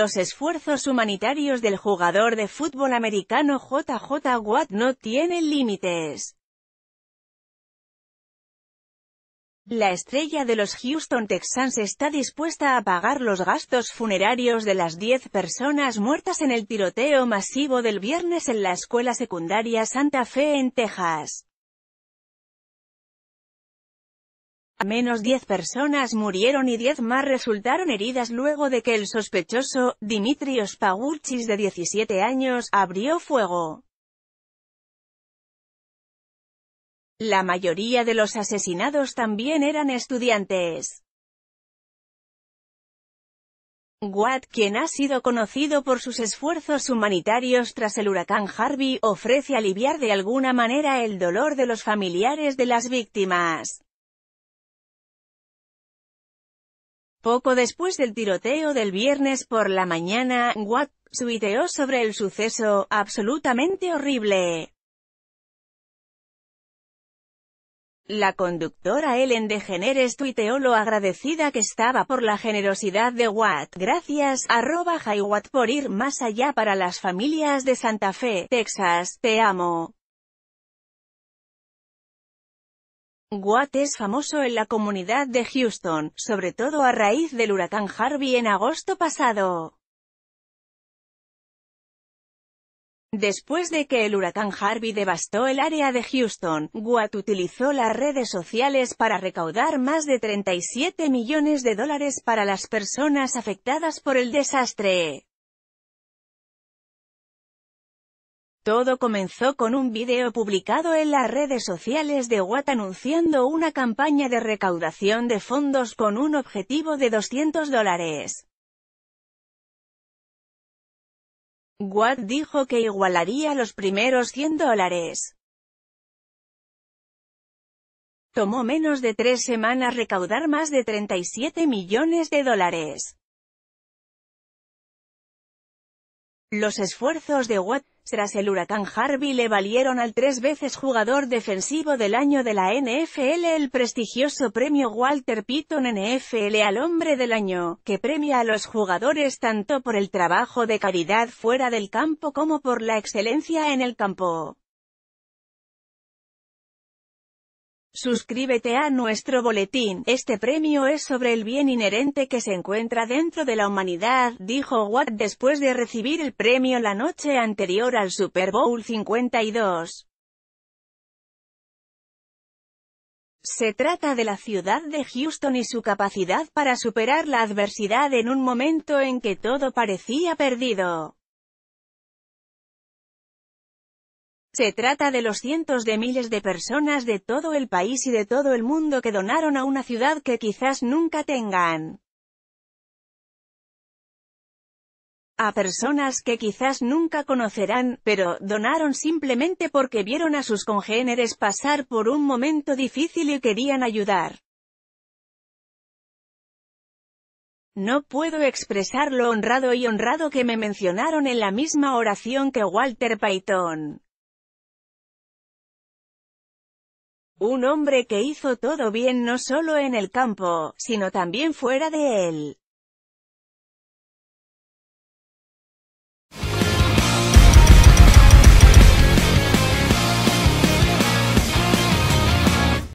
los esfuerzos humanitarios del jugador de fútbol americano JJ Watt no tienen límites. La estrella de los Houston Texans está dispuesta a pagar los gastos funerarios de las 10 personas muertas en el tiroteo masivo del viernes en la escuela secundaria Santa Fe en Texas. menos 10 personas murieron y 10 más resultaron heridas luego de que el sospechoso, Dimitrios Paguchis de 17 años, abrió fuego. La mayoría de los asesinados también eran estudiantes. Watt, quien ha sido conocido por sus esfuerzos humanitarios tras el huracán Harvey, ofrece aliviar de alguna manera el dolor de los familiares de las víctimas. Poco después del tiroteo del viernes por la mañana, Watt suiteó sobre el suceso, absolutamente horrible. La conductora Ellen DeGeneres tuiteó lo agradecida que estaba por la generosidad de Watt. Gracias, arroba Watt por ir más allá para las familias de Santa Fe, Texas, te amo. Watt es famoso en la comunidad de Houston, sobre todo a raíz del huracán Harvey en agosto pasado. Después de que el huracán Harvey devastó el área de Houston, Watt utilizó las redes sociales para recaudar más de 37 millones de dólares para las personas afectadas por el desastre. Todo comenzó con un video publicado en las redes sociales de Watt anunciando una campaña de recaudación de fondos con un objetivo de 200 dólares. Watt dijo que igualaría los primeros 100 dólares. Tomó menos de tres semanas recaudar más de 37 millones de dólares. Los esfuerzos de Watt tras el huracán Harvey le valieron al tres veces jugador defensivo del año de la NFL el prestigioso premio Walter Payton NFL al hombre del año, que premia a los jugadores tanto por el trabajo de caridad fuera del campo como por la excelencia en el campo. Suscríbete a nuestro boletín. Este premio es sobre el bien inherente que se encuentra dentro de la humanidad, dijo Watt después de recibir el premio la noche anterior al Super Bowl 52. Se trata de la ciudad de Houston y su capacidad para superar la adversidad en un momento en que todo parecía perdido. Se trata de los cientos de miles de personas de todo el país y de todo el mundo que donaron a una ciudad que quizás nunca tengan. A personas que quizás nunca conocerán, pero, donaron simplemente porque vieron a sus congéneres pasar por un momento difícil y querían ayudar. No puedo expresar lo honrado y honrado que me mencionaron en la misma oración que Walter Payton. Un hombre que hizo todo bien no solo en el campo, sino también fuera de él.